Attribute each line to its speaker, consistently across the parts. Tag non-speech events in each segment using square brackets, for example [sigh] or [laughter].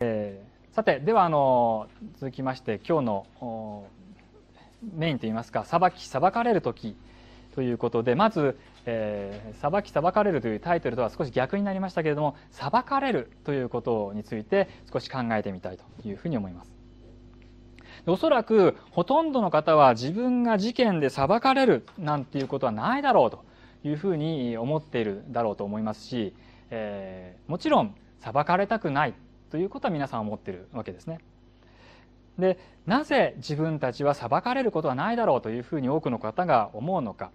Speaker 1: えー、さてではあの続きまして今日のメインといいますか裁き裁かれる時ということでまず、えー「裁き裁かれる」というタイトルとは少し逆になりましたけれども「裁かれる」ということについて少し考えてみたいというふうに思います。おそらくほとんどの方は自分が事件で裁かれるなんていうことはないだろうというふうに思っているだろうと思いますし、えー、もちろん裁かれたくないということは皆さん思ってるわけですね。でなぜ自分たちは裁かれることはないだろうというふうに多くの方が思うのか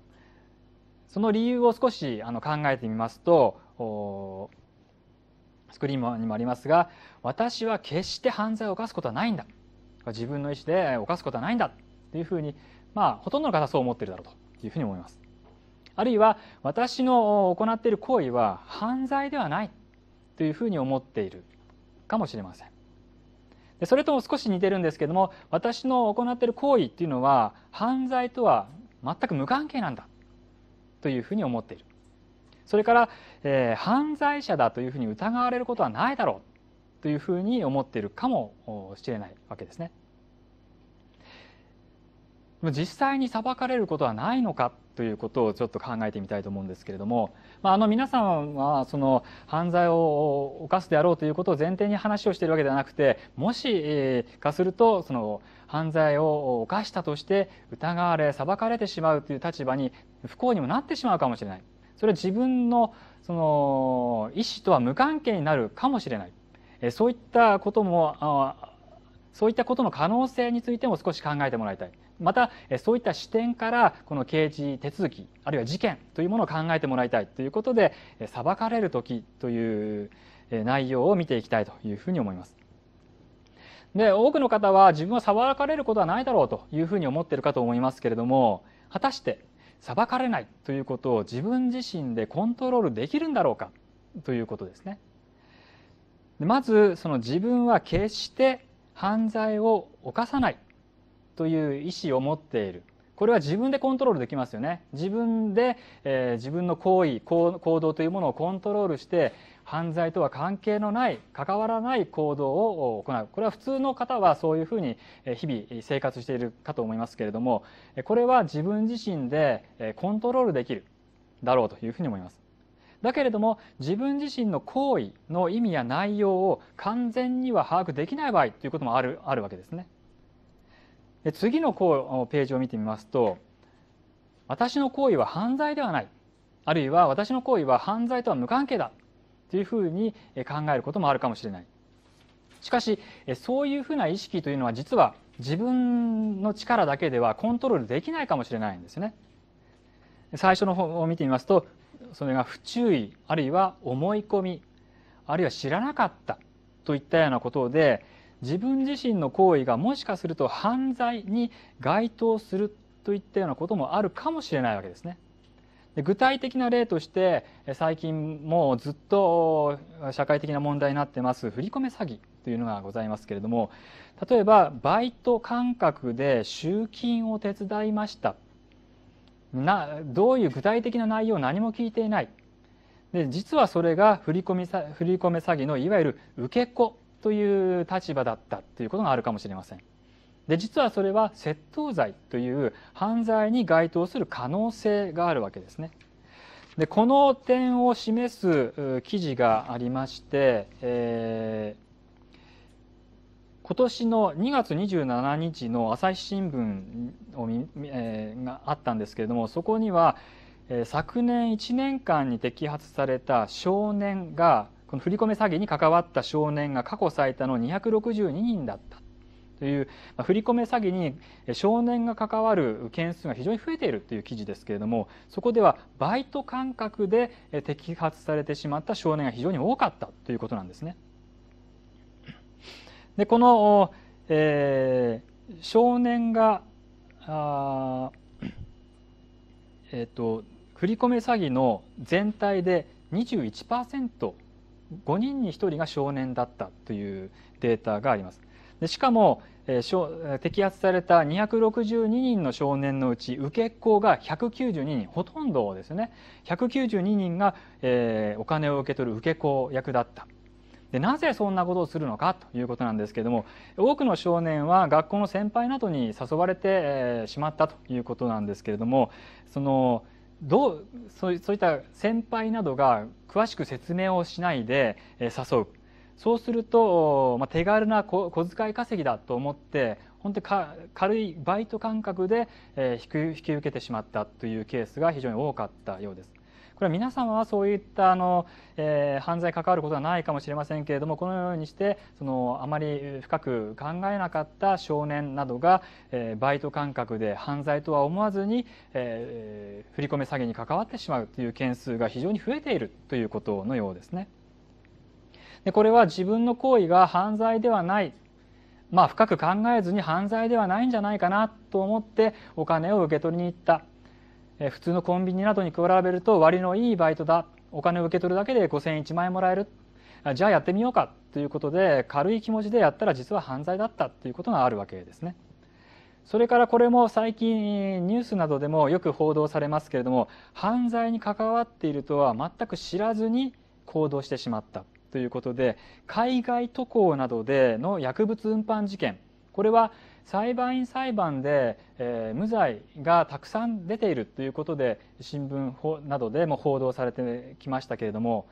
Speaker 1: その理由を少しあの考えてみますとスクリーンにもありますが私は決して犯罪を犯すことはないんだ自分の意思で犯すことはないんだというふうにまあほとんどの方はそう思ってるだろうというふうに思います。あるいは私の行っている行為は犯罪ではないというふうに思っているかもしれませんでそれとも少し似てるんですけども私の行っている行為っていうのは犯罪とは全く無関係なんだというふうに思っているそれから、えー、犯罪者だというふうに疑われることはないだろうというふうに思っているかもしれないわけですね実際に裁かれることはないのかということをちょっと考えてみたいと思うんですけれども、まあ、あの皆さんはその犯罪を犯すであろうということを前提に話をしているわけではなくてもし、えー、かするとその犯罪を犯したとして疑われ裁かれてしまうという立場に不幸にもなってしまうかもしれないそれは自分のその意思とは無関係になるかもしれない、えー、そういったこともそういったことの可能性についても少し考えてもらいたい。またそういった視点からこの刑事手続きあるいは事件というものを考えてもらいたいということで裁かれる時という内容を見ていきたいというふうに思います。で多くの方は自分は裁かれることはないだろうというふうに思っているかと思いますけれども果たして裁かれないということを自分自身でコントロールできるんだろうかということですね。まずその自分は決して犯罪を犯さないという意思を持っているこれは自分でコントロールできますよね自分で、えー、自分の行為行動というものをコントロールして犯罪とは関係のない関わらない行動を行うこれは普通の方はそういうふうに日々生活しているかと思いますけれどもこれは自分自身でコントロールできるだろうというふうに思いますだけれども自分自身の行為の意味や内容を完全には把握できない場合ということもあるあるわけですね次のページを見てみますと私の行為は犯罪ではないあるいは私の行為は犯罪とは無関係だというふうに考えることもあるかもしれないしかしそういうふうな意識というのは実は自分の力だけではコントロールできないかもしれないんですね最初の方を見てみますとそれが不注意あるいは思い込みあるいは知らなかったといったようなことで自分自身の行為がもしかすると犯罪に該当するといったようなこともあるかもしれないわけですね。で具体的な例として最近もうずっと社会的な問題になってます振り込め詐欺というのがございますけれども例えばバイト感覚で集金を手伝いましたなどういう具体的な内容何も聞いていないで実はそれが振込振り込め詐欺のいわゆる受け子という立場だったていうことがあるかもしれません。で実はそれは窃盗罪という犯罪に該当する可能性があるわけですね。でこの点を示す記事がありまして、えー、今年の2月27日の朝日新聞をみ、えー、があったんですけれどもそこには、え昨年1年間に摘発された少年がこの振り込め詐欺に関わった少年が過去最多の262人だったという、まあ、振り込め詐欺に少年が関わる件数が非常に増えているという記事ですけれどもそこではバイト感覚で摘発されてしまった少年が非常に多かったということなんですね。でこの、えー、少年があ、えーと、振込詐欺の全体で21% 5人に1人が少年だったというデータがあります。でしかも、えー、摘発された262人の少年のうち受け子が192人ほとんどですね192人が、えー、お金を受け取る受け子役だったでなぜそんなことをするのかということなんですけれども多くの少年は学校の先輩などに誘われて、えー、しまったということなんですけれどもそのどうそういった先輩などが詳しく説明をしないで誘うそうすると、まあ、手軽な小遣い稼ぎだと思って本当に軽いバイト感覚で引き受けてしまったというケースが非常に多かったようです。これは皆様はそういったあの、えー、犯罪に関わることはないかもしれませんけれどもこのようにしてそのあまり深く考えなかった少年などが、えー、バイト感覚で犯罪とは思わずに、えー、振り込め詐欺に関わってしまうという件数が非常に増えているということのようですね。でこれは自分の行為が犯罪ではないまあ深く考えずに犯罪ではないんじゃないかなと思ってお金を受け取りに行った普通のコンビニなどに比べると割のいいバイトだお金を受け取るだけで5,000円1万円もらえるじゃあやってみようかということで軽い気持ちでやったら実は犯罪だったということがあるわけですね。それからこれも最近ニュースなどでもよく報道されますけれども犯罪に関わっているとは全く知らずに行動してしまったということで海外渡航などでの薬物運搬事件これは裁判員裁判で、えー、無罪がたくさん出ているということで新聞などでも報道されてきましたけれども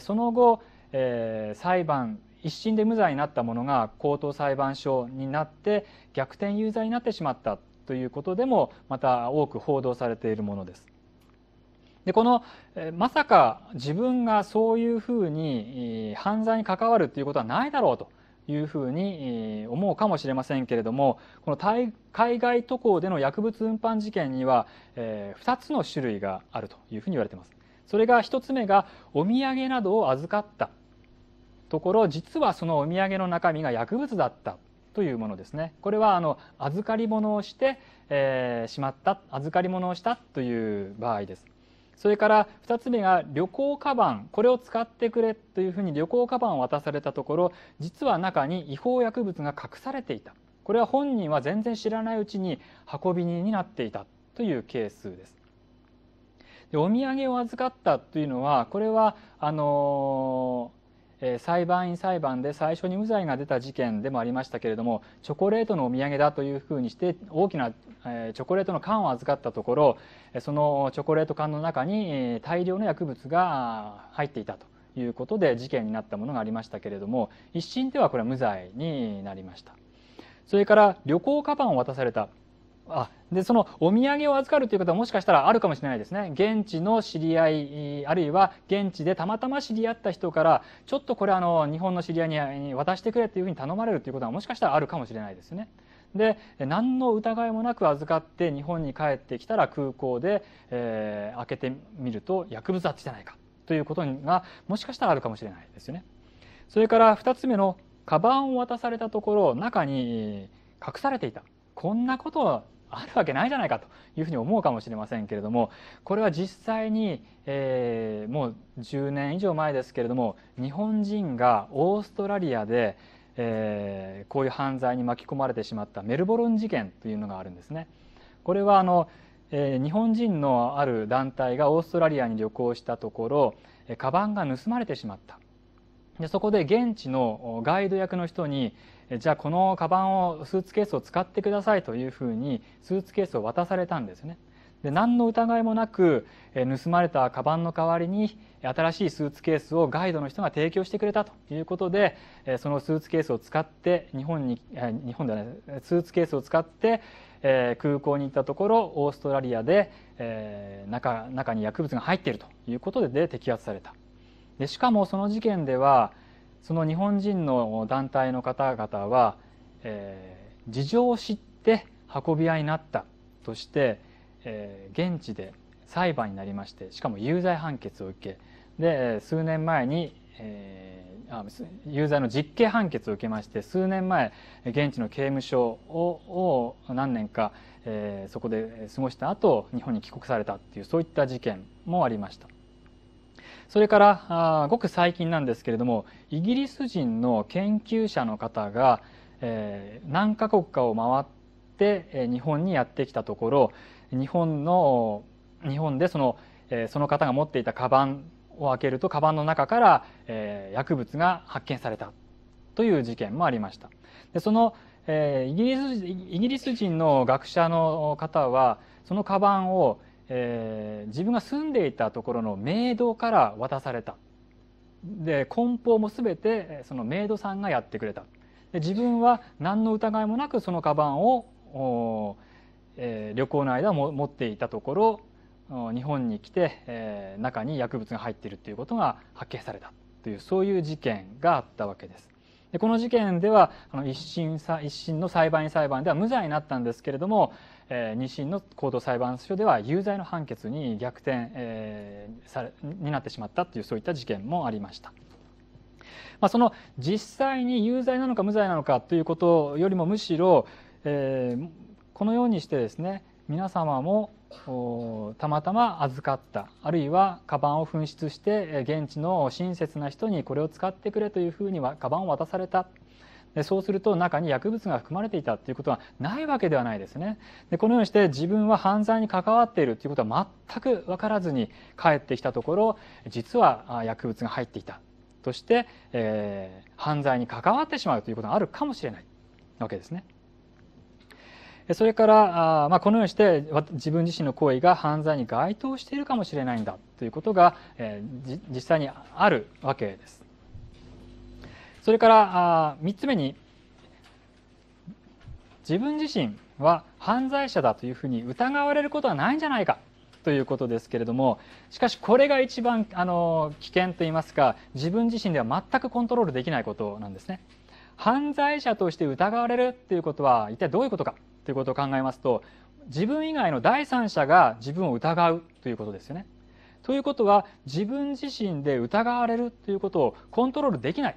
Speaker 1: その後、えー、裁判一審で無罪になったものが高等裁判所になって逆転有罪になってしまったということでもまた多く報道されているものです。でこのまさか自分がそういうふうに犯罪に関わるということはないだろうというふうに思うかもしれませんけれどもこの海外渡航での薬物運搬事件には、え2つの種類があるというふうに言われています。それが1つ目がお土産などを預かったところ実はそのお土産の中身が薬物だったというものですねこれはあの預かり物をして、えしまった預かり物をしたという場合ですそれから2つ目が旅行カバンこれを使ってくれというふうに旅行カバンを渡されたところ実は中に違法薬物が隠されていたこれは本人は全然知らないうちに運び人になっていたというケースです。でお土産を預かったというのはこれはあのーえ裁判員裁判で最初に無罪が出た事件でもありましたけれどもチョコレートのお土産だというふうにして大きな、えチョコレートの缶を預かったところそのチョコレート缶の中に大量の薬物が入っていたということで事件になったものがありましたけれども一審ではこれは無罪になりました。それから旅行カバンを渡されたあでそのお土産を預かるということはもしかしたらあるかもしれないですね現地の知り合いあるいは現地でたまたま知り合った人からちょっとこれあの日本の知り合いに渡してくれというふうに頼まれるということはもしかしたらあるかもしれないですね。で何の疑いもなく預かって日本に帰ってきたら空港で、えー、開けてみると薬物だったじゃないかということがもしかしたらあるかもしれないですよね。それから2つ目のカバンを渡されたところ中に隠されていたこんなことをあるわけないじゃないかというふうに思うかもしれませんけれどもこれは実際に、えー、もう10年以上前ですけれども日本人がオーストラリアで、えー、こういう犯罪に巻き込まれてしまったメルボルン事件というのがあるんですね。これはあの、えー、日本人のある団体がオーストラリアに旅行したところ、えカバンが盗まれてしまったでそこで現地のガイド役の人にじゃあこのカバンをスーツケースを使ってくださいというふうにスーツケースを渡されたんですね。で何の疑いもなく盗まれたカバンの代わりに新しいスーツケースをガイドの人が提供してくれたということでそのスーツケースを使って日本に日本ではないスーツケースを使って空港に行ったところオーストラリアで中中に薬物が入っているということで摘発されたでしかもその事件ではその日本人の団体の方々は、えー、事情を知って運び屋になったとして、えー、現地で裁判になりましてしかも有罪判決を受けで数年前に、えー、あ有罪の実刑判決を受けまして数年前現地の刑務所をを何年か、えー、そこで過ごした後日本に帰国されたっていうそういった事件もありました。それからあごく最近なんですけれどもイギリス人の研究者の方が、えー、何カ国かを回って、えー、日本にやってきたところ日本の日本でその,、えー、その方が持っていたカバンを開けるとカバンの中から、えー、薬物が発見されたという事件もありました。でそのえー、イギリスイギリス人の学者の方はそのカバンをえー、自分が住んでいたところのメイドから渡されたで梱包も全てそのメイドさんがやってくれたで自分は何の疑いもなくそのカバンを、えー、旅行の間も持っていたところ日本に来て、えー、中に薬物が入っているということが発見されたというそういう事件があったわけです。でこの事件ではあの一審一審の裁判員裁判では無罪になったんですけれどもえ2審の高等裁判所では有罪の判決に逆転、えー、されになってしまったというそういった事件もありました。まあ、その実際に有罪なのか無罪なのかということよりもむしろ、えー、このようにしてですね皆様もたまたま預かったあるいはカバンを紛失して現地の親切な人にこれを使ってくれというふうにはカバンを渡されたでそうすると中に薬物が含まれていたということはないわけではないですねでこのようにして自分は犯罪に関わっているということは全く分からずに帰ってきたところ実は薬物が入っていたとして、えー、犯罪に関わってしまうということがあるかもしれないわけですね。それからあ、まあ、このようにして自分自身の行為が犯罪に該当しているかもしれないんだということが、えー、実際にあるわけです。それからあ3つ目に自分自身は犯罪者だというふうに疑われることはないんじゃないかということですけれどもしかしこれが一番あの危険といいますか自分自身では全くコントロールできないことなんですね。犯罪者として疑われるっていうことは一体どういうことかということを考えますと自分以外の第三者が自分を疑うということですよね。ということは自分自身で疑われるということをコントロールできない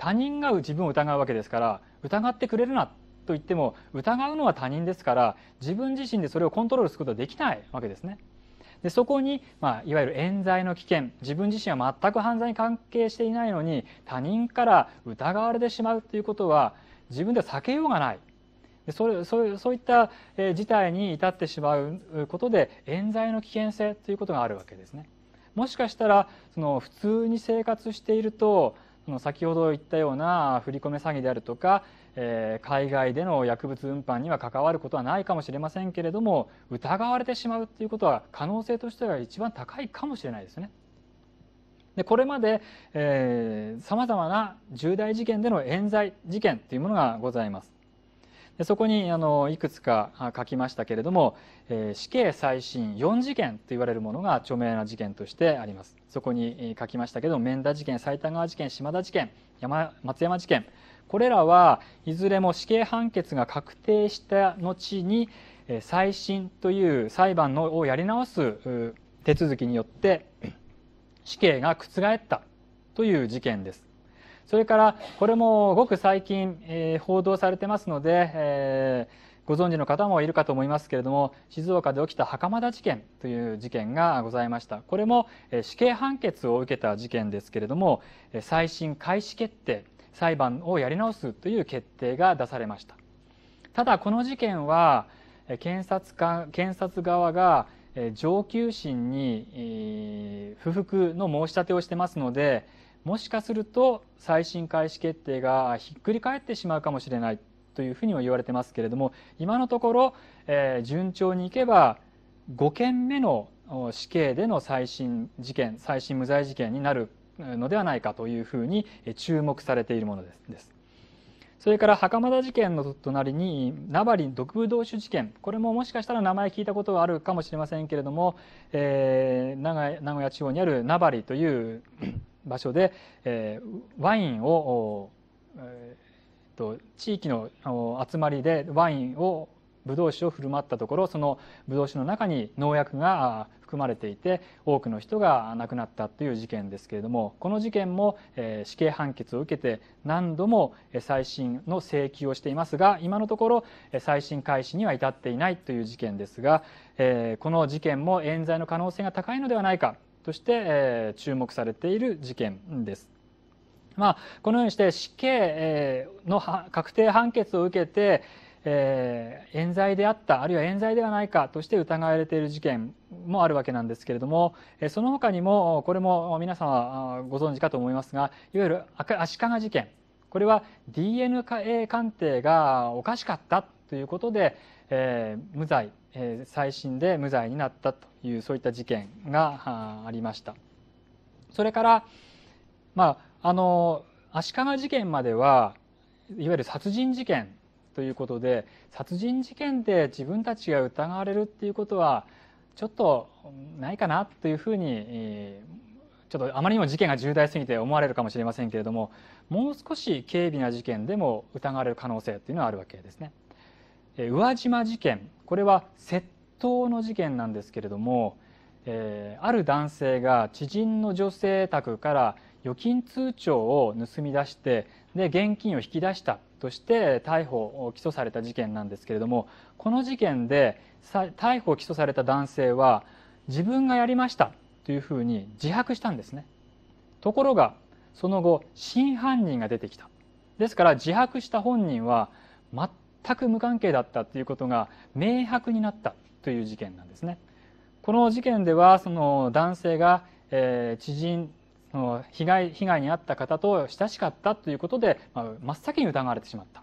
Speaker 1: 他人が自分を疑うわけですから疑ってくれるなと言っても疑うのは他人ですから自分自身でそれをコントロールすることはできないわけですね。でそこに、まあ、いわゆる冤罪の危険自分自身は全く犯罪に関係していないのに他人から疑われてしまうということは自分では避けようがないでそれそうそういった、え事態に至ってしまうことで冤罪の危険性ということがあるわけですね。もしかしたらその普通に生活しているとその先ほど言ったような振り込め詐欺であるとか、えー、海外での薬物運搬には関わることはないかもしれませんけれども疑われてしまうということは可能性としては一番高いかもしれないですね。でこれまでさまざまな重大事件での冤罪事件というものがございます。そこにあのいくつか書きましたけれども、えー、死刑再審4事件と言われるものが著名な事件としてありますそこに書きましたけども免田事件埼玉川事件島田事件山松山事件これらはいずれも死刑判決が確定した後に再審という裁判のをやり直す手続きによって死刑が覆ったという事件です。それからこれもごく最近、えー、報道されてますので、えー、ご存知の方もいるかと思いますけれども静岡で起きた袴田事件という事件がございましたこれも、え死刑判決を受けた事件ですけれども再審開始決定裁判をやり直すという決定が出されましたただこの事件は検察官検察側が上級審に不服の申し立てをしてますのでもしかすると再審開始決定がひっくり返ってしまうかもしれないというふうにも言われてますけれども今のところ、えー、順調にいけば5件目の死刑での再審事件再審無罪事件になるのではないかというふうに注目されているものですそれから袴田事件の隣に名張毒武道ウ酒事件これももしかしたら名前聞いたことはあるかもしれませんけれども、えー、名古屋地方にある名張という場所で、えー、ワインを、えー、と地域の集まりでワインをブドウ酒を振る舞ったところそのブドウ酒の中に農薬が含まれていて多くの人が亡くなったという事件ですけれどもこの事件も、えー、死刑判決を受けて何度も再審の請求をしていますが今のところ再審開始には至っていないという事件ですが、えー、この事件も冤罪の可能性が高いのではないかとして、え注目されている事件です。まあ、このようにして死刑の確定判決を受けて、えー、冤罪であったあるいは冤罪ではないかとして疑われている事件もあるわけなんですけれども、えその他にもこれも皆さんはご存知かと思いますがいわゆる足利事件これは DNA 鑑定がおかしかったということで、えー、無罪えー、再審で無罪になったというそういった事件がありましたそれから、まあ、あの足利事件まではいわゆる殺人事件ということで殺人事件で自分たちが疑われるっていうことはちょっとないかなというふうに、えちょっとあまりにも事件が重大すぎて思われるかもしれませんけれどももう少し軽微な事件でも疑われる可能性というのはあるわけですね。宇和島事件これは窃盗の事件なんですけれども、えある男性が知人の女性宅から預金通帳を盗み出してで現金を引き出したとして逮捕起訴された事件なんですけれどもこの事件で逮捕起訴された男性は自分がやりましたというふうに自白したんですねところがその後真犯人が出てきたですから自白した本人は全く無関係だったということが明白になったという事件なんですね。この事件ではその男性が、え知人の被害被害に遭った方と親しかったということで、まあ、真っ先に疑われてしまった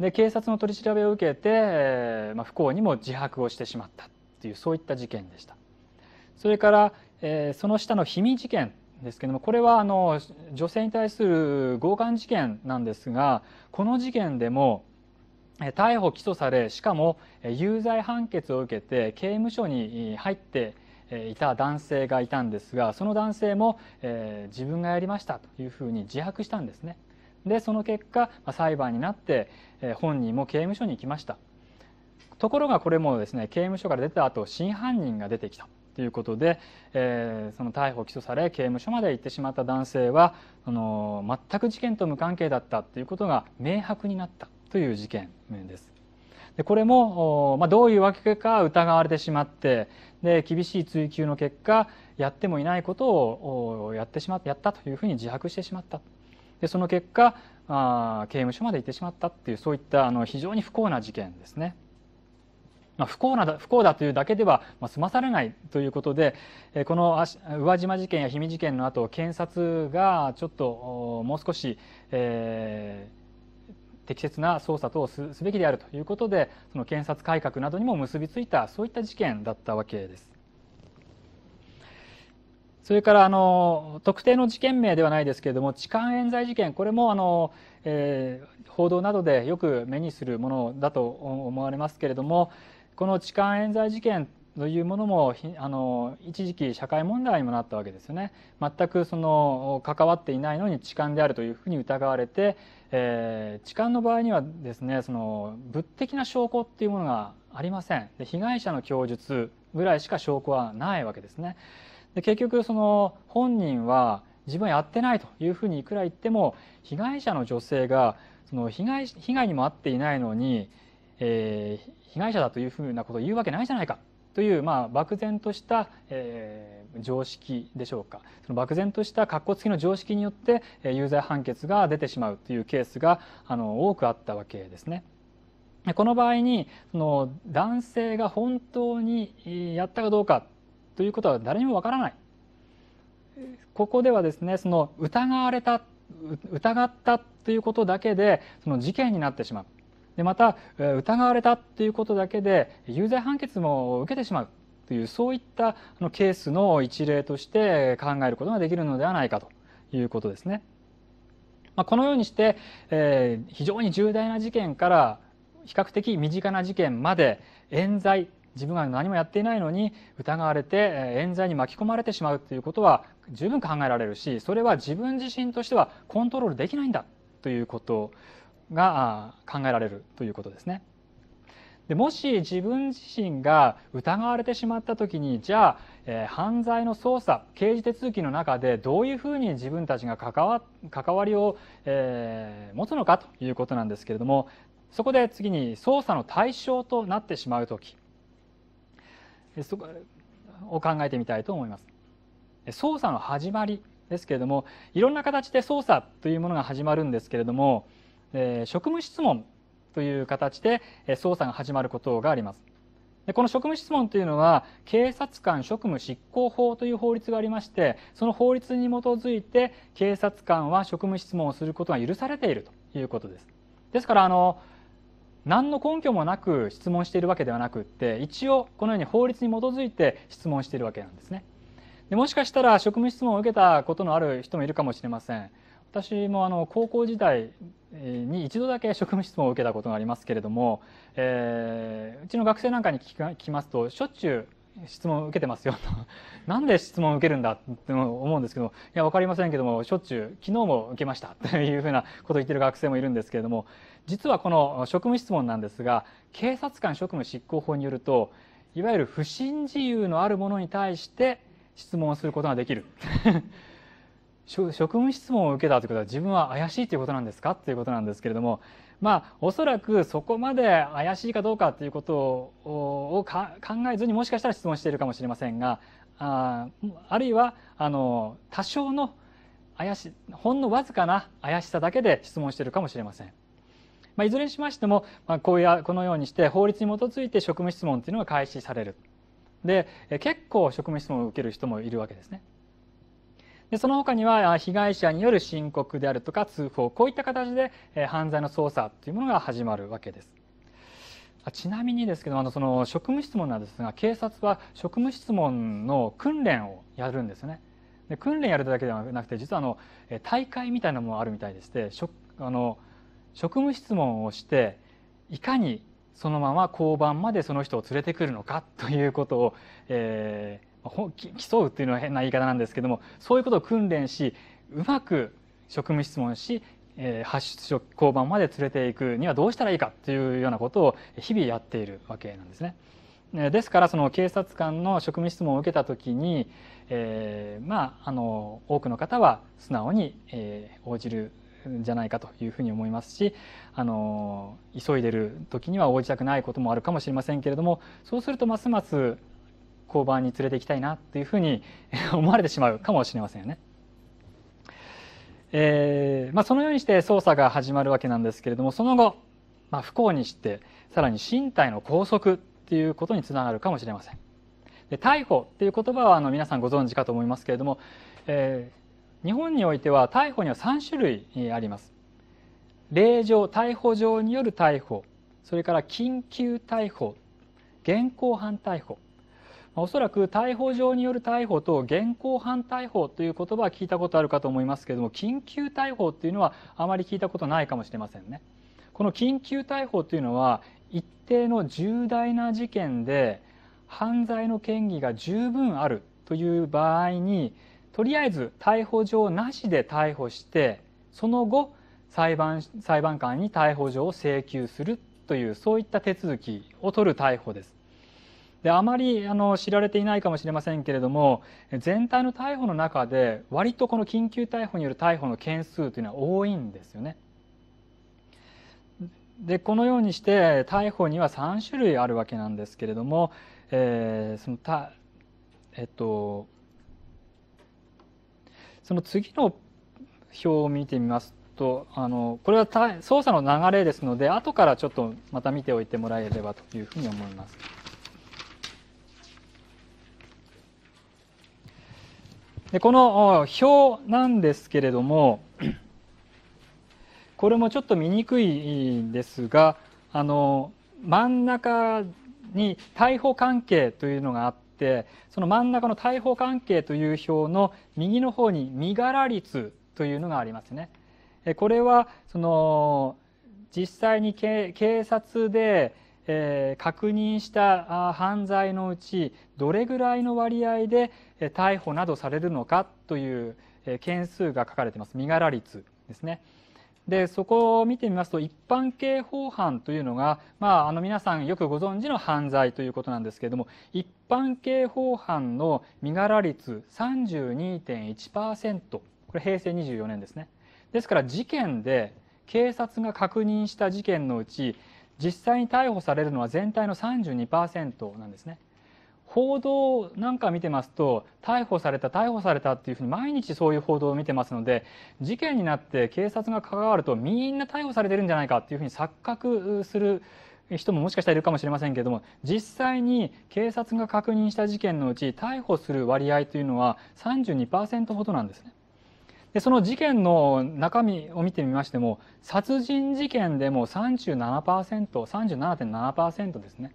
Speaker 1: で警察の取り調べを受けて、えまあ、不幸にも自白をしてしまったというそういった事件でしたそれから、えその下の秘密事件ですけどもこれはあの女性に対する強姦事件なんですがこの事件でも逮捕・起訴されしかも有罪判決を受けて刑務所に入っていた男性がいたんですがその男性も、えー、自分がやりましたというふうに自白したんですねでその結果裁判になって本人も刑務所に行きましたところがこれもですね刑務所から出た後真犯人が出てきたということで、えー、その逮捕起訴され刑務所まで行ってしまった男性はあの全く事件と無関係だったということが明白になったという事件です。でこれも、まあ、どういうわけか疑われてしまってで厳しい追及の結果やってもいないことをやってしまやったというふうに自白してしまったでその結果あ刑務所まで行ってしまったっていうそういったあの非常に不幸な事件ですね。まあ、不幸な不幸だというだけでは、まあ、済まされないということでこの宇和島事件や氷見事件の後検察がちょっともう少し、えー、適切な捜査等をすべきであるということでその検察改革などにも結びついたそういった事件だったわけです。それからあの特定の事件名ではないですけれども痴漢冤罪事件これもあの、えー、報道などでよく目にするものだと思われますけれどもこの痴漢冤罪事件というものもあの一時期社会問題にもなったわけですよね全くその関わっていないのに痴漢であるというふうに疑われて、えー、痴漢の場合にはですねその物的な証拠っていうものがありませんで被害者の供述ぐらいしか証拠はないわけですねで結局その本人は自分はやってないというふうにいくら言っても被害者の女性がその被害被害にも遭っていないのに、えー、被害者だというふうなことを言うわけないじゃないかという、まあ、漠然とした、えー、常識でしょうかその漠然とした格好付きの常識によって、えー、有罪判決が出てしまうというケースがあの多くあったわけですね。この場合にその男性が本当にやったかどうかということは誰にもわからないここではですねその疑われた疑ったということだけでその事件になってしまうでまた疑われたということだけで有罪判決も受けてしまうというそういったケースの一例として考えることができるのではないかということですね。まあ、このようにして、えー、非常に重大な事件から比較的身近な事件まで冤罪自分が何もやっていないのに疑われて冤罪に巻き込まれてしまうということは十分考えられるしそれは自分自身としてはコントロールできないんだということが考えられるということですね。でもし自分自身が疑われてしまった時にじゃあ、えー、犯罪の捜査刑事手続きの中でどういうふうに自分たちが関わ関わりを、えー、持つのかということなんですけれどもそこで次に捜査の対象となってしまう時そこを考えてみたいと思います。捜査の始まりですけれどもいろんな形で捜査というものが始まるんですけれどもえー、職務質問という形で、えー、捜査が始まることがあります。でこの職務質問というのは警察官職務執行法という法律がありましてその法律に基づいて警察官は職務質問をすることが許されているということですですからあの何の根拠もなく質問しているわけではなくって一応このように法律に基づいて質問しているわけなんですねでもしかしたら職務質問を受けたことのある人もいるかもしれません私もあの高校時代に一度だけ職務質問を受けたことがありますけれども、えー、うちの学生なんかに聞きますとしょっちゅう質問を受けてますよと [laughs] なんで質問を受けるんだって思うんですけどいや分かりませんけどもしょっちゅう昨日も受けました [laughs] というふうなことを言っている学生もいるんですけれども実はこの職務質問なんですが警察官職務執行法によるといわゆる不審自由のあるものに対して質問をすることができる職務質問を受けたということは自分は怪しいということなんですかということなんですけれどもまあおそらくそこまで怪しいかどうかということを考えずにもしかしたら質問しているかもしれませんがああるいはあの多少の怪しほんのわずかな怪しさだけで質問しているかもしれません。まあ、いずれにしましても、まあ、こういうこのようにして法律に基づいて職務質問というのが開始されるで結構職務質問を受ける人もいるわけですね。でその他には被害者による申告であるとか通報こういった形で犯罪の捜査というものが始まるわけですちなみにですけどあのその職務質問なんですが警察は職務質問の訓練をやるんですねで訓練やるだけではなくて実はあの大会みたいなものあるみたいでしてあの職務質問をしていかにそのまま交番までその人を連れてくるのかということを、えー、競うっていうのは変な言い方なんですけどもそういうことを訓練しうまく職務質問し発出交番まで連れていくにはどうしたらいいかというようなことを日々やっているわけなんですね。ですからその警察官の職務質問を受けた時に、えー、まああの多くの方は素直に、えー、応じるんじゃないかというふうに思いますしあの急いでる時には応じたくないこともあるかもしれませんけれどもそうするとますます交番に連れて行きたいなというふうに思われてしまうかもしれませんよね。えーまあ、そのようにして捜査が始まるわけなんですけれどもその後、まあ、不幸にしてさらに身体の拘束っていうことにつながるかもしれません。で逮捕っていう言葉はあの皆さんご存知かと思いますけれども、えー、日本においては逮捕には3種類あります。令状逮捕状による逮捕それから緊急逮捕現行犯逮捕おそらく逮捕状による逮捕と現行犯逮捕という言葉は聞いたことあるかと思いますけれども緊急逮捕というのはあまり聞いたことないかもしれませんね。この緊急逮捕というのは一定の重大な事件で犯罪の嫌疑が十分あるという場合にとりあえず逮捕状なしで逮捕してその後裁判裁判官に逮捕状を請求するというそういった手続きを取る逮捕です。であまりあの知られていないかもしれませんけれども全体の逮捕の中で割とこの緊急逮捕による逮捕の件数というのは多いんですよね。でこのようにして逮捕には3種類あるわけなんですけれども、えー、そのたえっとその次の表を見てみますとあのこれは捜査の流れですので後からちょっとまた見ておいてもらえればというふうに思います。でこの表なんですけれども [clears throat] これもちょっと見にくいんですがあの真ん中に逮捕関係というのがあってその真ん中の逮捕関係という表の右の方に身柄率というのがありますね。これはその実際に警察でえー、確認した犯罪のうちどれぐらいの割合で逮捕などされるのかという件数が書かれています身柄率ですね。でそこを見てみますと一般刑法犯というのが、まあ、あの皆さんよくご存知の犯罪ということなんですけれども一般刑法犯の身柄率32.1%これ平成24年ですねですから事件で警察が確認した事件のうち実際に逮捕されるのは全体の32%なんですね。報道なんか見てますと逮捕された逮捕されたっていうふうに毎日そういう報道を見てますので事件になって警察が関わるとみんな逮捕されてるんじゃないかっていうふうに錯覚する人ももしかしたらいるかもしれませんけれども実際に警察が確認した事件のうち逮捕する割合というのは32%ほどなんですね。でその事件の中身を見てみましても殺人事件でも3 7 7ですね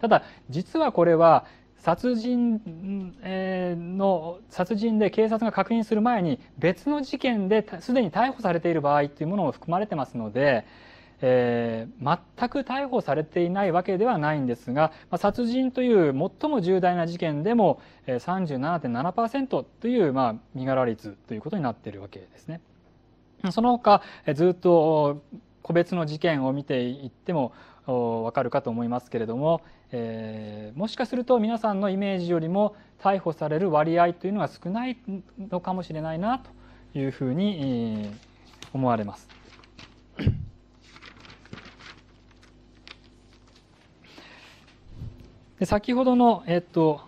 Speaker 1: ただ実はこれは殺人の殺人で警察が確認する前に別の事件ですでに逮捕されている場合というものも含まれてますのでえー、全く逮捕されていないわけではないんですが、まあ、殺人という最も重大な事件でも、えー、37.7%という、まあ、身柄率ということになっているわけですね。その他、えー、ずっと個別の事件を見ていってもわかるかと思いますけれども、えー、もしかすると皆さんのイメージよりも逮捕される割合というのが少ないのかもしれないなというふうに思われます。で先ほどの、えっと、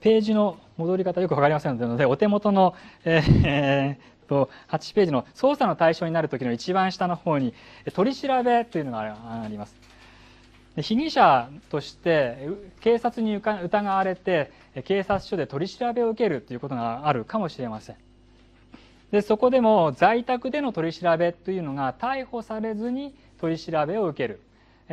Speaker 1: ページの戻り方よく分かりませんので [laughs] お手元の、えー、と8ページの捜査の対象になる時の一番下の方に取り調べというのがあります。被疑者として警察に疑われて警察署で取り調べを受けるということがあるかもしれませんでそこでも在宅での取り調べというのが逮捕されずに取り調べを受ける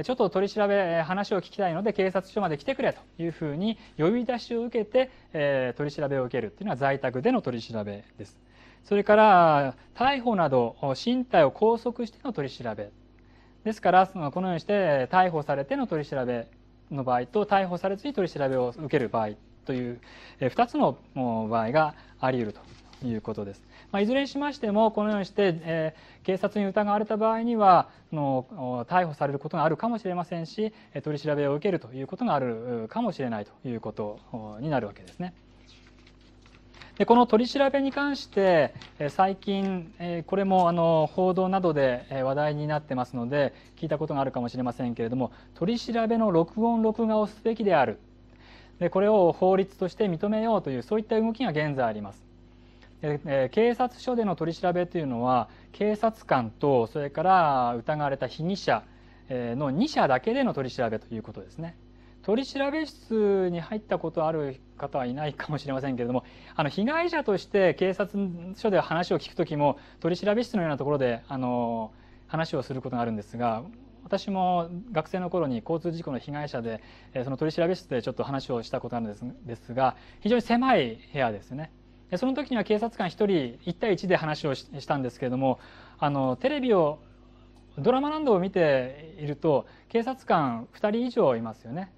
Speaker 1: ちょっと取り調べ話を聞きたいので警察署まで来てくれというふうに呼び出しを受けて、え取り調べを受けるというのは在宅での取り調べです。それから逮捕など身体を拘束しての取り調べですからこのようにして逮捕されての取り調べの場合と逮捕されずに取り調べを受ける場合という2つの場合があり得るということです。まあ、いずれにしましてもこのようにして、えー、警察に疑われた場合にはの逮捕されることがあるかもしれませんし取り調べを受けるということがあるかもしれないということになるわけですね。でこの取り調べに関して最近これもあの報道などで話題になってますので聞いたことがあるかもしれませんけれども取り調べの録音録画をすべきであるでこれを法律として認めようというそういった動きが現在あります。え警察署での取り調べというのは警察官とそれから疑われた被疑者の2者だけでの取り調べということですね。取調室に入ったことある方はいないかもしれませんけれどもあの被害者として警察署で話を聞く時も取調室のようなところであの話をすることがあるんですが私も学生の頃に交通事故の被害者でその取調室でちょっと話をしたことあるんですが非常に狭い部屋ですね。その時には警察官1人1対1で話をしたんですけれどもあのテレビをドラマなどを見ていると警察官2人以上いますよね。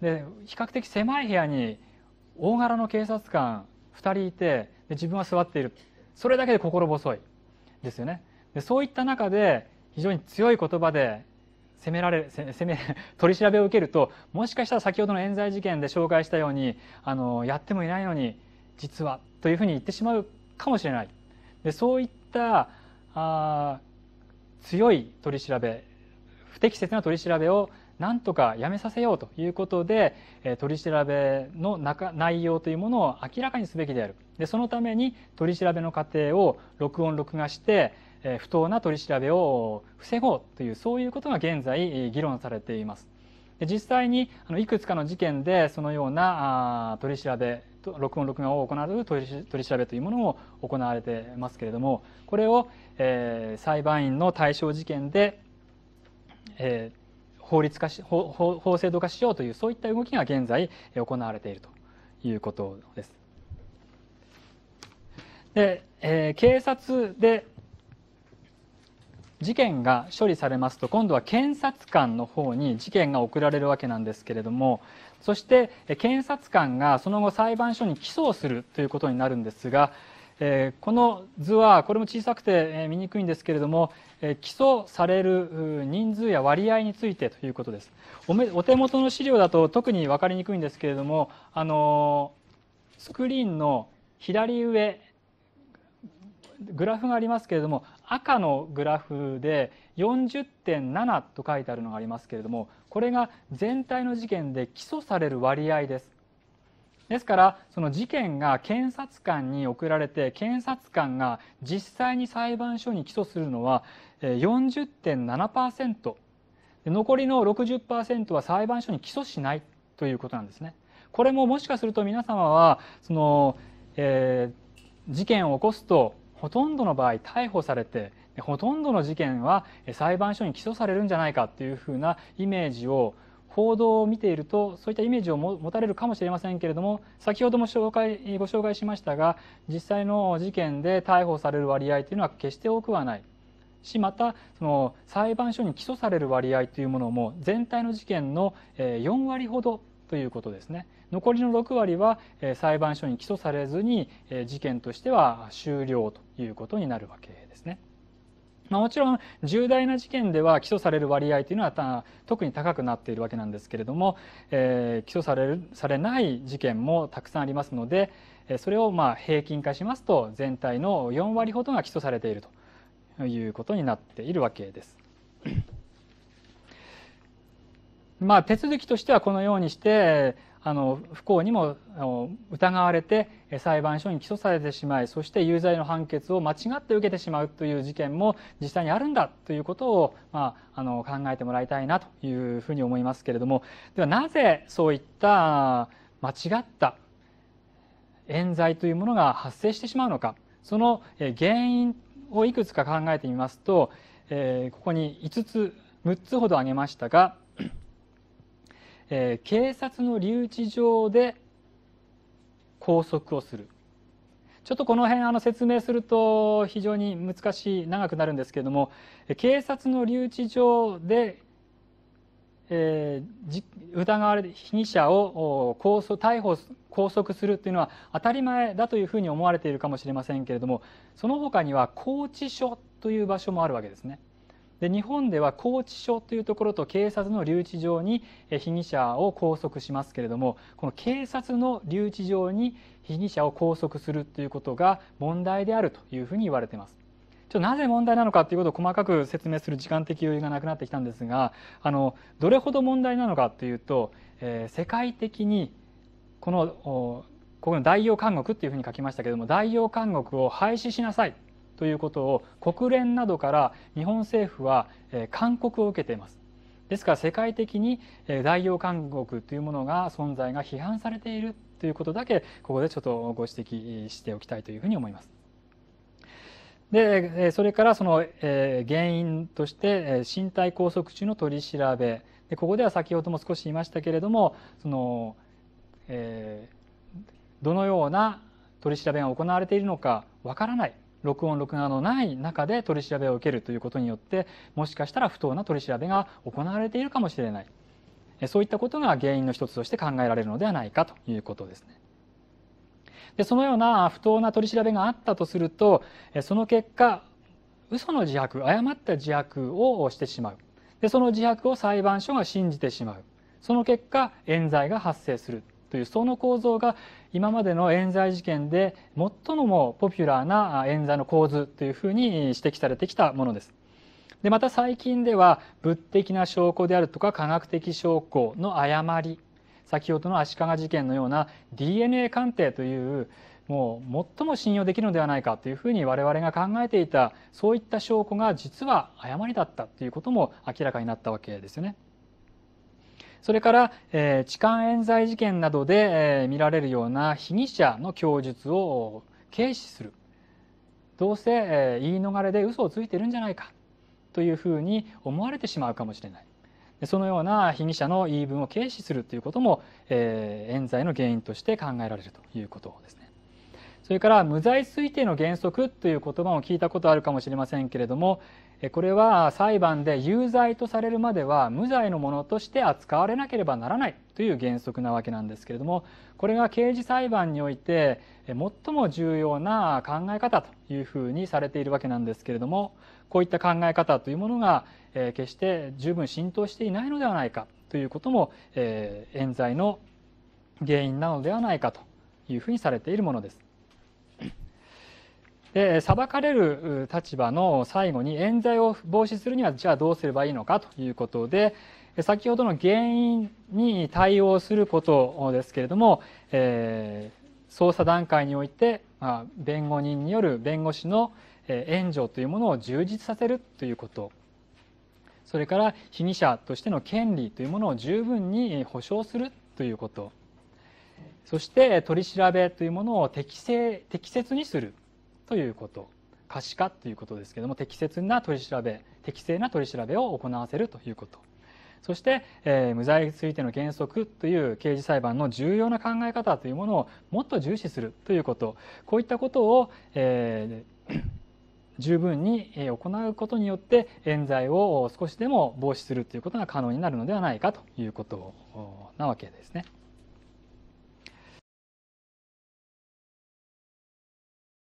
Speaker 1: で比較的狭い部屋に大柄の警察官2人いてで自分は座っているそれだけで心細いですよね。でそういった中で非常に強い言葉で責められ責め [laughs] 取り調べを受けるともしかしたら先ほどの冤罪事件で紹介したようにあのやってもいないのに実はというふうに言ってしまうかもしれないでそういったあ強い取り調べ不適切な取り調べをなんとかやめさせようということで、え取り調べの中内容というものを明らかにすべきであるでそのために取り調べの過程を録音録画して、え不当な取り調べを防ごうというそういうことが現在議論されています。で実際にあのいくつかの事件でそのような取り調べ録音録画を行う取り調べというものも行われてますけれどもこれを、えー、裁判員の対象事件で、えー、法律化し法法制度化しようというそういった動きが現在行われているということです。で、えー、警察で事件が処理されますと今度は検察官の方に事件が送られるわけなんですけれどもそして検察官がその後裁判所に起訴をするということになるんですが、えこの図はこれも小さくて見にくいんですけれども、え起訴される人数や割合についてということですお手元の資料だと特に分かりにくいんですけれどもあのスクリーンの左上グラフがありますけれども赤のグラフで40.7と書いてあるのがありますけれどもこれが全体の事件で起訴される割合ですですからその事件が検察官に送られて検察官が実際に裁判所に起訴するのは40.7%残りの60%は裁判所に起訴しないということなんですね。これももしかすると皆様はその、えー、事件を起こすとほとんどの場合逮捕されてほとんどの事件は裁判所に起訴されるんじゃないかっていうふうなイメージを報道を見ているとそういったイメージを持たれるかもしれませんけれども先ほども紹介ご紹介しましたが実際の事件で逮捕される割合というのは決して多くはないしまたその裁判所に起訴される割合というものも全体の事件の4割ほどということですね。残りの6割は裁判所に起訴されずに事件としては終了ということになるわけですね。まあ、もちろん重大な事件では起訴される割合というのは特に高くなっているわけなんですけれども、えー、起訴されるされない事件もたくさんありますのでそれをまあ平均化しますと全体の4割ほどが起訴されているということになっているわけです。まあ、手続きとしてはこのようにしてあの不幸にも疑われて裁判所に起訴されてしまいそして有罪の判決を間違って受けてしまうという事件も実際にあるんだということを、まあ、あの考えてもらいたいなというふうに思いますけれどもではなぜそういった間違った冤罪というものが発生してしまうのかその原因をいくつか考えてみますと、えー、ここに5つ6つほど挙げましたがえー、警察の留置場で拘束をするちょっとこの辺あの説明すると非常に難しい長くなるんですけれども警察の留置場で、えー、疑われる被疑者を拘束逮捕拘束するというのは当たり前だというふうに思われているかもしれませんけれどもその他には拘置所という場所もあるわけですね。で日本では拘置所というところと警察の留置場に被疑者を拘束しますけれどもこの警察の留置場に被疑者を拘束するということが問題であるというふうに言われています。ちょなぜ問題なのかということを細かく説明する時間的余裕がなくなってきたんですがあのどれほど問題なのかというと、えー、世界的にこのここの代用監獄っていうふうに書きましたけども代用監獄を廃止しなさいということを国連などから日本政府は勧告を受けています。ですから世界的に代用勧告というものが存在が批判されているということだけここでちょっとご指摘しておきたいというふうに思います。でそれからその原因として身体拘束中の取り調べでここでは先ほども少し言いましたけれどもその、えー、どのような取り調べが行われているのかわからない録音録画のない中で取り調べを受けるということによってもしかしたら不当な取り調べが行われているかもしれないそういったことが原因の一つとして考えられるのではないかということですね。でそのような不当な取り調べがあったとするとその結果嘘の自白誤った自白をしてしまうでその自白を裁判所が信じてしまうその結果冤罪が発生するというその構造が今までの冤罪事件で最もポピュラーな冤罪の構図というふうに指摘されてきたものです。でまた最近では物的な証拠であるとか科学的証拠の誤り先ほどの足利事件のような DNA 鑑定というもう最も信用できるのではないかというふうに我々が考えていたそういった証拠が実は誤りだったということも明らかになったわけですよね。それから、えー、痴漢冤罪事件などで、えー、見られるような被疑者の供述を軽視するどうせ、えー、言い逃れで嘘をついてるんじゃないかというふうに思われてしまうかもしれないそのような被疑者の言い分を軽視するということも、えー、冤罪の原因として考えられるということですね。それから無罪推定の原則という言葉を聞いたことあるかもしれませんけれども、これは裁判で有罪とされるまでは無罪のものとして扱われなければならないという原則なわけなんですけれどもこれが刑事裁判において最も重要な考え方というふうにされているわけなんですけれどもこういった考え方というものが決して十分浸透していないのではないかということも冤罪の原因なのではないかというふうにされているものです。で裁かれる立場の最後に冤罪を防止するにはじゃあどうすればいいのかということで先ほどの原因に対応することですけれども、えー、捜査段階において、まあ、弁護人による弁護士の援助というものを充実させるということそれから被疑者としての権利というものを十分に保障するということそして取り調べというものを適正適切にするということ可視化ということですけども適切な取り調べ適正な取り調べを行わせるということそして、えー、無罪についての原則という刑事裁判の重要な考え方というものをもっと重視するということこういったことを、えー、[coughs] 十分に行うことによって冤罪を少しでも防止するということが可能になるのではないかということなわけですね。